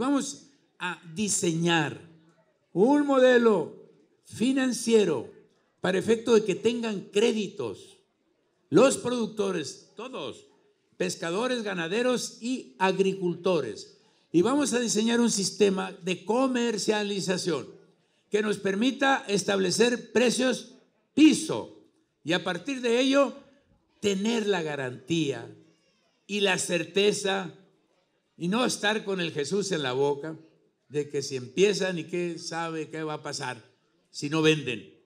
Vamos a diseñar un modelo financiero para efecto de que tengan créditos los productores, todos, pescadores, ganaderos y agricultores. Y vamos a diseñar un sistema de comercialización que nos permita establecer precios piso y a partir de ello tener la garantía y la certeza y no estar con el Jesús en la boca de que si empiezan y qué sabe qué va a pasar si no venden.